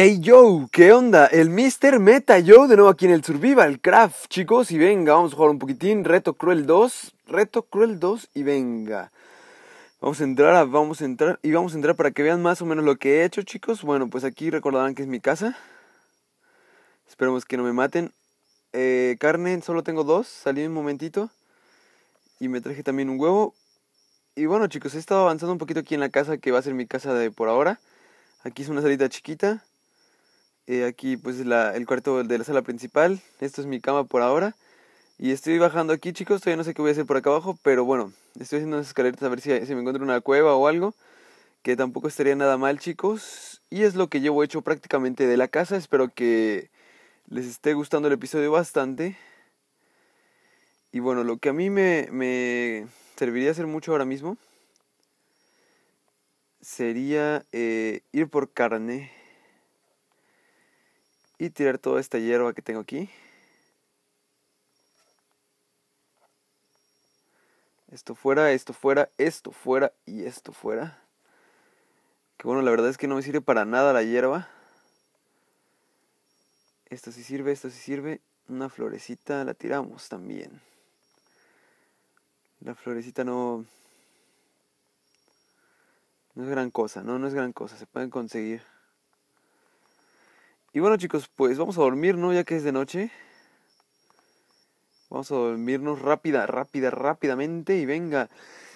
Hey yo, ¿qué onda? El Mr. Meta Yo de nuevo aquí en el Survival Craft, chicos. Y venga, vamos a jugar un poquitín. Reto Cruel 2. Reto Cruel 2 y venga. Vamos a entrar, vamos a entrar y vamos a entrar para que vean más o menos lo que he hecho, chicos. Bueno, pues aquí recordarán que es mi casa. Esperemos que no me maten. Eh, carne, solo tengo dos. Salí un momentito. Y me traje también un huevo. Y bueno, chicos, he estado avanzando un poquito aquí en la casa que va a ser mi casa de por ahora. Aquí es una salita chiquita. Eh, aquí pues la, el cuarto de la sala principal. Esto es mi cama por ahora. Y estoy bajando aquí, chicos. Todavía no sé qué voy a hacer por acá abajo, pero bueno, estoy haciendo unas escaleras a ver si, me encuentro una cueva o algo. Que tampoco estaría nada mal, chicos. Y es lo que llevo hecho prácticamente de la casa. Espero que les esté gustando el episodio bastante. Y bueno, lo que a mí me, me serviría hacer mucho ahora mismo sería eh, ir por carne y tirar toda esta hierba que tengo aquí. Esto fuera, esto fuera, esto fuera y esto fuera. Que bueno, la verdad es que no me sirve para nada la hierba. Esto sí sirve, esto sí sirve. Una florecita la tiramos también. La florecita no... No es gran cosa, no, no es gran cosa. Se pueden conseguir. Y bueno chicos, pues vamos a dormir, ¿no? Ya que es de noche. Vamos a dormirnos rápida, rápida, rápidamente y venga.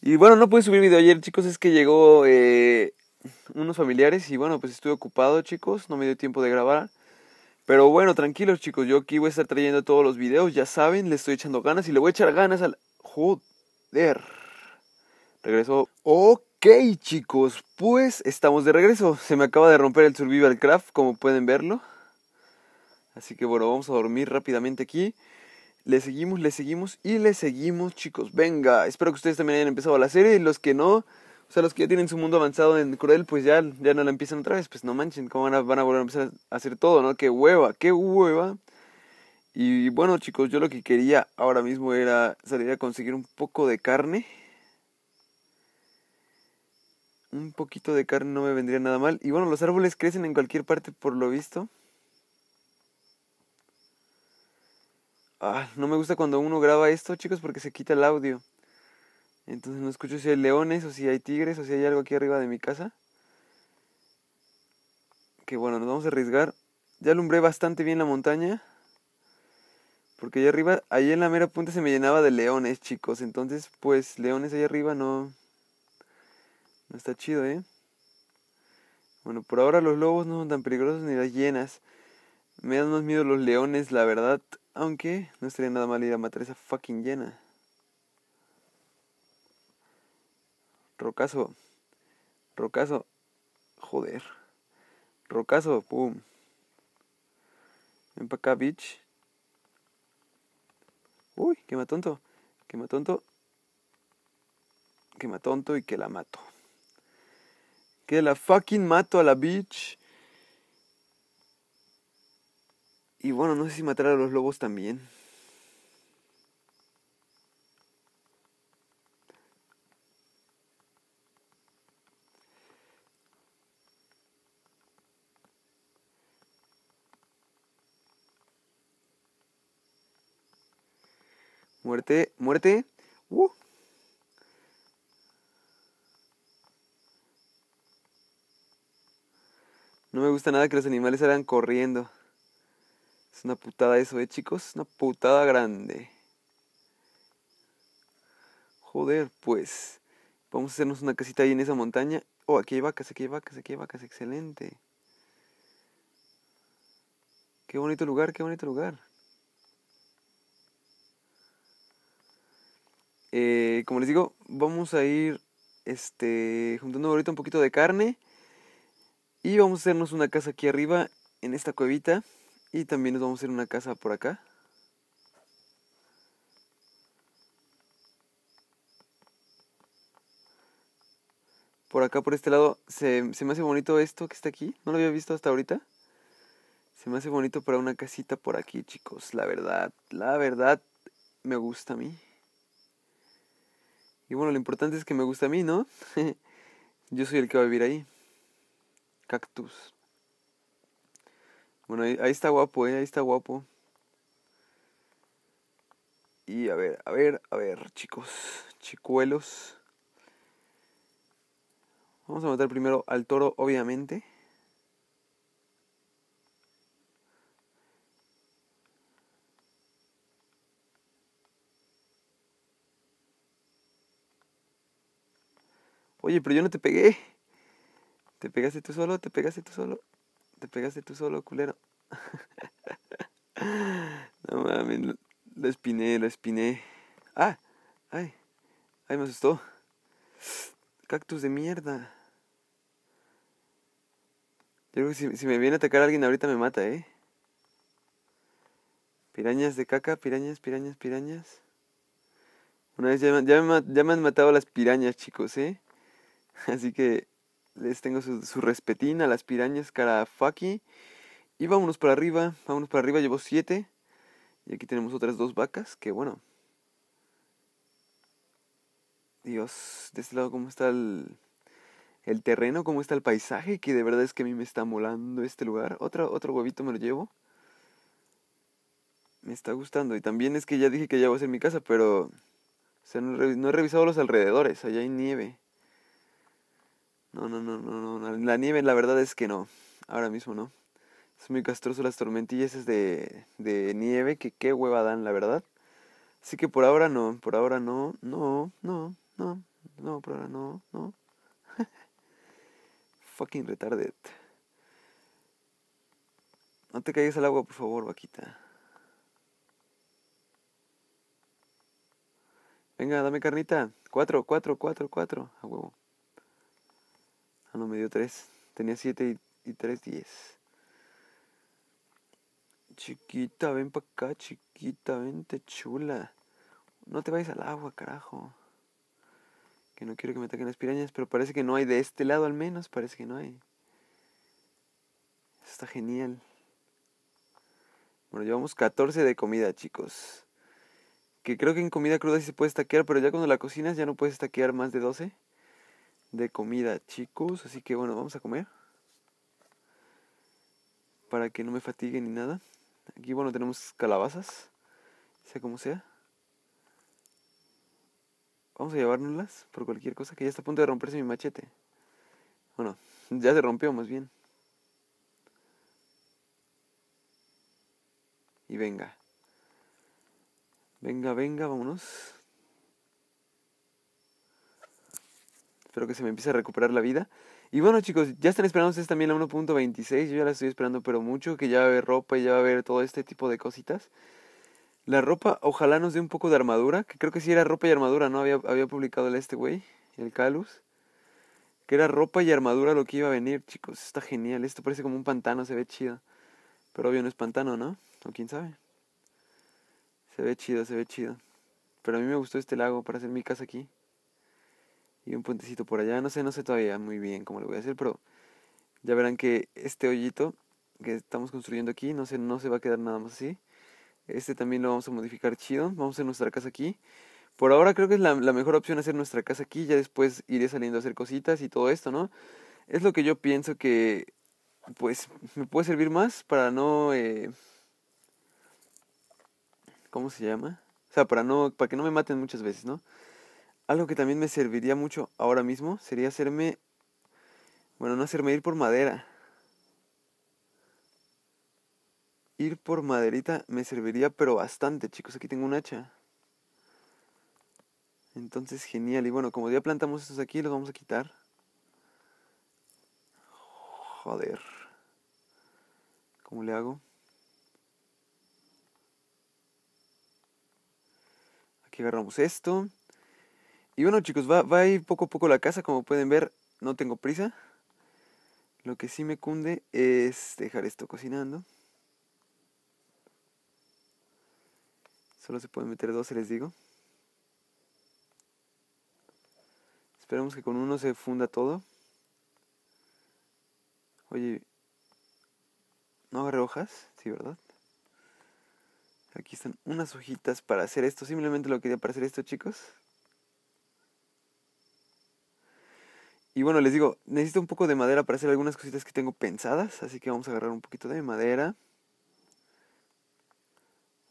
Y bueno, no pude subir video ayer chicos, es que llegó eh, unos familiares y bueno, pues estuve ocupado chicos, no me dio tiempo de grabar. Pero bueno, tranquilos chicos, yo aquí voy a estar trayendo todos los videos, ya saben, le estoy echando ganas y le voy a echar ganas al... Joder. Regreso. Ok. Ok chicos, pues estamos de regreso. Se me acaba de romper el Survival Craft, como pueden verlo. Así que bueno, vamos a dormir rápidamente aquí. Le seguimos, le seguimos y le seguimos chicos. Venga, espero que ustedes también hayan empezado la serie y los que no, o sea, los que ya tienen su mundo avanzado en Cruel, pues ya, ya no la empiezan otra vez. Pues no manchen, ¿cómo van a, van a volver a empezar a hacer todo, no? ¡Qué hueva, qué hueva! Y bueno chicos, yo lo que quería ahora mismo era salir a conseguir un poco de carne un poquito de carne no me vendría nada mal. Y bueno, los árboles crecen en cualquier parte por lo visto. Ah, no me gusta cuando uno graba esto, chicos, porque se quita el audio. Entonces no escucho si hay leones o si hay tigres o si hay algo aquí arriba de mi casa. Que bueno, nos vamos a arriesgar. Ya alumbré bastante bien la montaña. Porque allá arriba, ahí en la mera punta se me llenaba de leones, chicos. Entonces, pues leones allá arriba no, Está chido, ¿eh? Bueno, por ahora los lobos no son tan peligrosos ni las llenas. Me dan más miedo los leones, la verdad. Aunque no estaría nada mal ir a matar esa fucking llena. Rocazo Rocazo Joder. Rocazo, Pum. Ven para acá, bitch. Uy, quema tonto. Quema tonto. Quema tonto y que la mato que la fucking mato a la bitch. Y bueno, no sé si matar a los lobos también. Muerte, muerte. Uh. No me gusta nada que los animales salgan corriendo. Es una putada eso, ¿eh, chicos? Es una putada grande. Joder, pues. Vamos a hacernos una casita ahí en esa montaña. Oh, aquí hay vacas, aquí hay vacas, aquí hay vacas. Excelente. Qué bonito lugar, qué bonito lugar. Eh, como les digo, vamos a ir este, juntando ahorita un poquito de carne. Y vamos a hacernos una casa aquí arriba, en esta cuevita. Y también nos vamos a hacer una casa por acá. Por acá, por este lado, se, se me hace bonito esto que está aquí. No lo había visto hasta ahorita. Se me hace bonito para una casita por aquí, chicos. La verdad, la verdad, me gusta a mí. Y bueno, lo importante es que me gusta a mí, ¿no? Yo soy el que va a vivir ahí. Cactus. Bueno, ahí, está guapo, eh, ahí está guapo. Y a ver, a ver, a ver, chicos, chicuelos. Vamos a matar primero al toro, obviamente. Oye, pero yo no te pegué. Te pegaste tú solo, te pegaste tú solo, te pegaste tú solo, culero. no mames, lo, espiné, lo espiné. ¡Ah! ¡Ay! ¡Ay, me asustó! ¡Cactus de mierda! Yo creo que si, me viene a atacar alguien ahorita me mata, ¿eh? Pirañas de caca, pirañas, pirañas, pirañas. Una vez ya, me, ya me han matado las pirañas, chicos, ¿eh? Así que les tengo su, respetín a las pirañas Cara Faki Y vámonos para arriba, vámonos para arriba, llevo siete Y aquí tenemos otras dos vacas, que bueno. Dios, de este lado cómo está el, el terreno, cómo está el paisaje, que de verdad es que a mí me está molando este lugar. otro huevito me lo llevo. Me está gustando. Y también es que ya dije que ya voy a ser mi casa, pero... O sea, no he revisado los alrededores, allá hay nieve. No, no, no, no, no. La nieve, la verdad es que no. Ahora mismo no. Es muy castroso las tormentillas es de, de nieve que qué hueva dan, la verdad. Así que por ahora no, por ahora no, no, no, no, no, por ahora no, no. Fucking retarded. No te caigas al agua, por favor, vaquita. Venga, dame carnita. Cuatro, cuatro, cuatro, cuatro. A huevo. Ah, no, me dio 3. Tenía 7 y, 3, 10. Chiquita, ven para acá, chiquita, vente chula. No te vayas al agua, carajo. Que no quiero que me ataquen las pirañas, pero parece que no hay de este lado al menos, parece que no hay. está genial. Bueno, llevamos 14 de comida, chicos. Que creo que en comida cruda sí se puede estaquear, pero ya cuando la cocinas ya no puedes estaquear más de 12 de comida, chicos. Así que bueno, vamos a comer. Para que no me fatigue ni nada. Aquí, bueno, tenemos calabazas. Sea como sea. Vamos a llevárnoslas por cualquier cosa. Que ya está a punto de romperse mi machete. Bueno, ya se rompió más bien. Y venga. Venga, venga, vámonos. Espero que se me empiece a recuperar la vida. Y bueno, chicos, ya están esperando ustedes también la 1.26. Yo ya la estoy esperando, pero mucho, que ya va a haber ropa y ya va a haber todo este tipo de cositas. La ropa, ojalá nos dé un poco de armadura, que creo que sí era ropa y armadura, ¿no? Había, había publicado el este güey, el Calus. Que era ropa y armadura lo que iba a venir, chicos. Está genial, esto parece como un pantano, se ve chido. Pero obvio no es pantano, ¿no? O quién sabe. Se ve chido, se ve chido. Pero a mí me gustó este lago para hacer mi casa aquí y un puentecito por allá. No sé, no sé todavía muy bien cómo lo voy a hacer, pero ya verán que este hoyito que estamos construyendo aquí, no sé, no se va a quedar nada más así. Este también lo vamos a modificar chido. Vamos a hacer nuestra casa aquí. Por ahora creo que es la, mejor opción hacer nuestra casa aquí. Ya después iré saliendo a hacer cositas y todo esto, ¿no? Es lo que yo pienso que, pues, me puede servir más para no... Eh, ¿Cómo se llama? O sea, para, no, para que no me maten muchas veces, ¿no? Algo que también me serviría mucho ahora mismo sería hacerme, bueno, no hacerme ir por madera. Ir por maderita me serviría pero bastante, chicos. Aquí tengo un hacha. Entonces, genial. Y bueno, como ya plantamos estos aquí, los vamos a quitar. Joder. ¿Cómo le hago? Aquí agarramos esto. Y bueno chicos, va, va a ir poco a poco la casa, como pueden ver, no tengo prisa. Lo que sí me cunde es dejar esto cocinando. Solo se pueden meter dos, se les digo. Esperamos que con uno se funda todo. Oye, ¿no agarré hojas? Sí, ¿verdad? Aquí están unas hojitas para hacer esto. Simplemente lo quería para hacer esto, chicos. Y bueno, les digo, necesito un poco de madera para hacer algunas cositas que tengo pensadas. Así que vamos a agarrar un poquito de madera.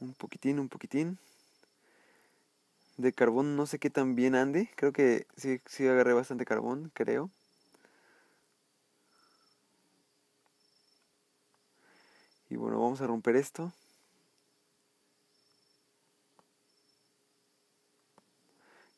Un poquitín, un poquitín. De carbón no sé qué tan bien ande. Creo que sí, sí agarré bastante carbón, creo. Y bueno, vamos a romper esto.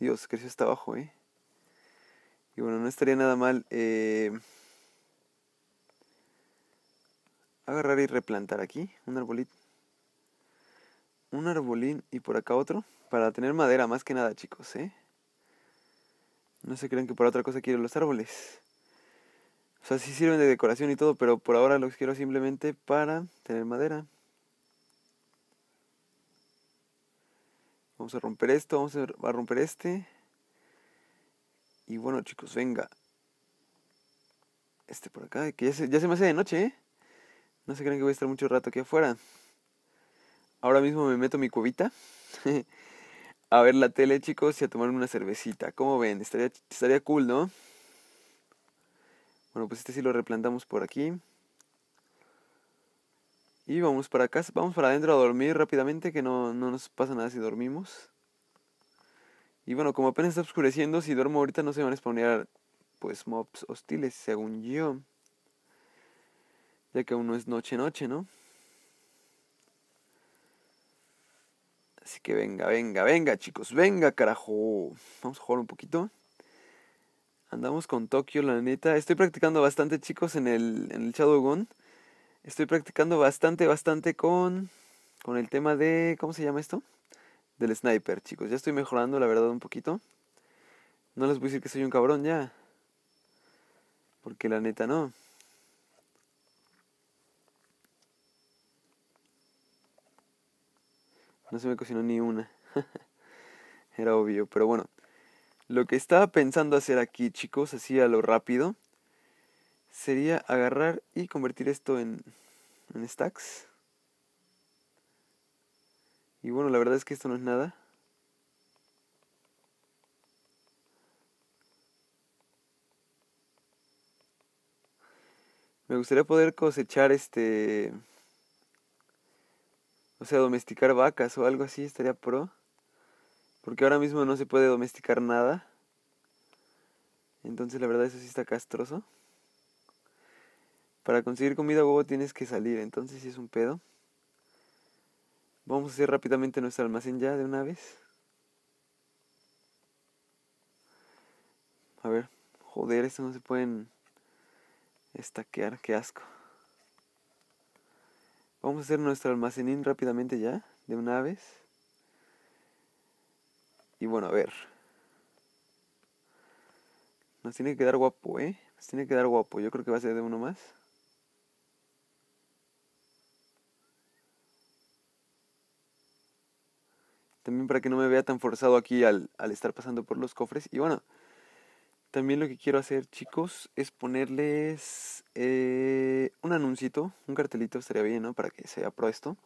Dios, creció hasta abajo, ¿eh? Y bueno, no estaría nada mal eh, agarrar y replantar aquí un arbolito. Un arbolín y por acá otro. Para tener madera más que nada, chicos, ¿eh? No se crean que para otra cosa quiero los árboles. O sea, sí sirven de decoración y todo, pero por ahora los quiero simplemente para tener madera. Vamos a romper esto, vamos a romper este. Y bueno, chicos, venga. Este por acá, que ya se, me hace de noche, ¿eh? No se crean que voy a estar mucho rato aquí afuera. Ahora mismo me meto mi cubita. a ver la tele, chicos, y a tomarme una cervecita. ¿Cómo ven? Estaría, estaría cool, ¿no? Bueno, pues este sí lo replantamos por aquí. Y vamos para acá vamos para adentro a dormir rápidamente, que no, no nos pasa nada si dormimos. Y bueno, como apenas está oscureciendo, si duermo ahorita no se van a spawnear pues mobs hostiles, según yo. Ya que aún no es noche noche, ¿no? Así que venga, venga, venga, chicos, venga, carajo. Vamos a jugar un poquito. Andamos con Tokio, la neta. Estoy practicando bastante, chicos, en el, en el Shadowgun. Estoy practicando bastante, bastante con, con el tema de... ¿Cómo se llama esto? del sniper, chicos. Ya estoy mejorando, la verdad, un poquito. No les voy a decir que soy un cabrón ya. Porque la neta no. No se me cocinó ni una. Era obvio, pero bueno. Lo que estaba pensando hacer aquí, chicos, así a lo rápido, sería agarrar y convertir esto en, en stacks. Y bueno, la verdad es que esto no es nada. Me gustaría poder cosechar este... O sea, domesticar vacas o algo así, estaría pro. Porque ahora mismo no se puede domesticar nada. Entonces la verdad eso sí está castroso. Para conseguir comida huevo tienes que salir, entonces sí es un pedo. Vamos a hacer rápidamente nuestro almacén ya de una vez. A ver, joder, esto no se pueden estaquear, qué asco. Vamos a hacer nuestro almacenín rápidamente ya, de una vez. Y bueno, a ver. Nos tiene que quedar guapo, ¿eh? Nos tiene que quedar guapo. Yo creo que va a ser de uno más. También para que no me vea tan forzado aquí al, estar pasando por los cofres. Y bueno, también lo que quiero hacer, chicos, es ponerles eh, un anuncito, un cartelito, estaría bien, ¿no? Para que sea pro esto.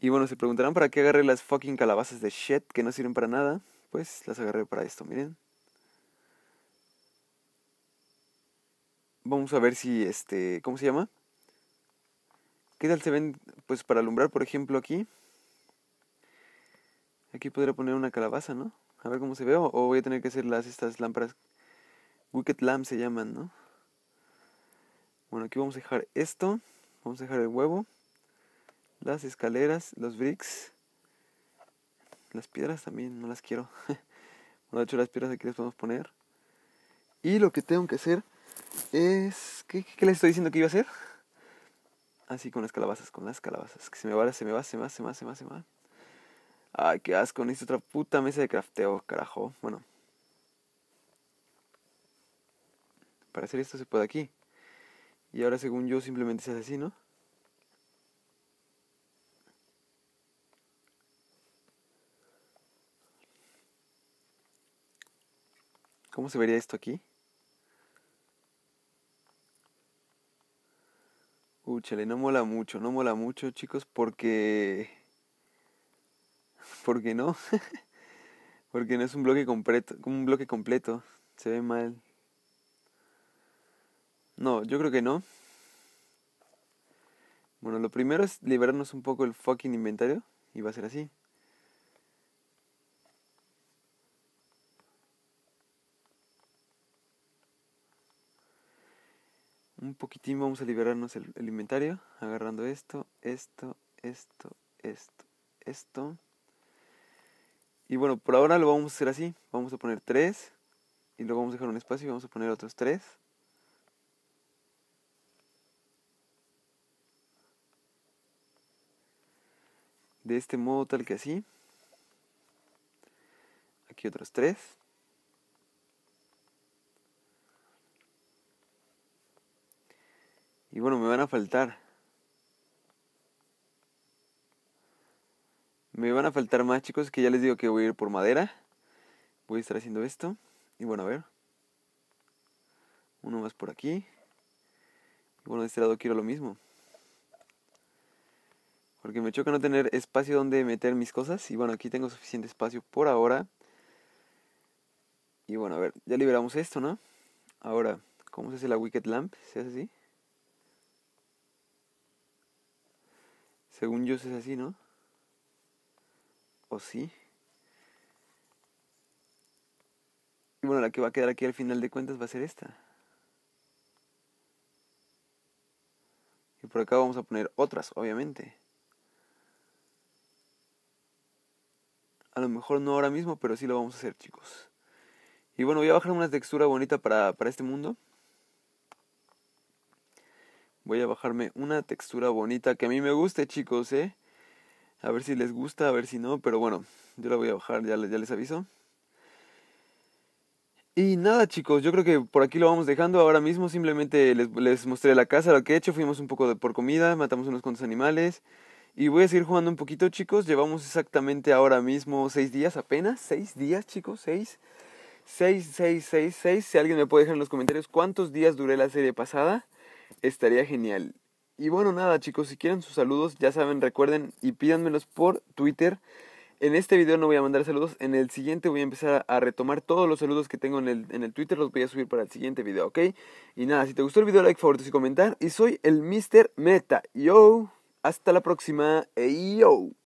Y bueno, se preguntarán para qué agarré las fucking calabazas de shit que no sirven para nada. Pues las agarré para esto, miren. Vamos a ver si este, ¿cómo se llama? ¿Qué tal se ven? Pues para alumbrar, por ejemplo, aquí. Aquí podría poner una calabaza, ¿no? A ver cómo se ve. O, voy a tener que hacer las, estas lámparas. Wicked Lamp se llaman, ¿no? Bueno, aquí vamos a dejar esto. Vamos a dejar el huevo. Las escaleras, los bricks. Las piedras también, no las quiero. bueno, de hecho las piedras aquí las podemos poner. Y lo que tengo que hacer es... ¿Qué, les estoy diciendo que iba a hacer? Así ah, con las calabazas, con las calabazas. Que se me va, se me va, se me va, se me va, se me va. Se me va. Ay, qué asco, necesito otra puta mesa de crafteo, carajo. Bueno. Para hacer esto se puede aquí. Y ahora según yo simplemente se hace así, ¿no? ¿Cómo se vería esto aquí? chale! no mola mucho, no mola mucho, chicos, porque porque no. porque no es un bloque completo, como un bloque completo. Se ve mal. No, yo creo que no. Bueno, lo primero es liberarnos un poco el fucking inventario y va a ser así. Un poquitín vamos a liberarnos el, el inventario, agarrando esto, esto, esto, esto, esto. Y bueno, por ahora lo vamos a hacer así. Vamos a poner 3 y luego vamos a dejar un espacio y vamos a poner otros 3. De este modo tal que así. Aquí otros 3. Y bueno, me van a faltar Me van a faltar más, chicos, que ya les digo que voy a ir por madera. Voy a estar haciendo esto. Y bueno, a ver. Uno más por aquí. Y bueno, de este lado quiero lo mismo. Porque me choca no tener espacio donde meter mis cosas. Y bueno, aquí tengo suficiente espacio por ahora. Y bueno, a ver, ya liberamos esto, ¿no? Ahora, ¿cómo se hace la Wicked Lamp? ¿Se hace así? Según yo, se hace así, ¿no? o sí. Y bueno, la que va a quedar aquí al final de cuentas va a ser esta. Y por acá vamos a poner otras, obviamente. A lo mejor no ahora mismo, pero sí lo vamos a hacer, chicos. Y bueno, voy a bajar una textura bonita para, para este mundo. Voy a bajarme una textura bonita que a mí me guste, chicos, ¿eh? A ver si les gusta, a ver si no, pero bueno, yo la voy a bajar, ya, les aviso. Y nada chicos, yo creo que por aquí lo vamos dejando. Ahora mismo simplemente les, mostré la casa, lo que he hecho. Fuimos un poco por comida, matamos unos cuantos animales. Y voy a seguir jugando un poquito chicos. Llevamos exactamente ahora mismo seis días apenas. seis días chicos, seis, seis, seis, 6, 6. Si alguien me puede dejar en los comentarios cuántos días duré la serie pasada, estaría genial. Y bueno, nada chicos, si quieren sus saludos, ya saben, recuerden y pídanmelos por Twitter. En este video no voy a mandar saludos, en el siguiente voy a empezar a retomar todos los saludos que tengo en el, Twitter, los voy a subir para el siguiente video, ¿ok? Y nada, si te gustó el video, like, favoritos y comentar. Y soy el Mr. Meta. Yo, hasta la próxima. Yo.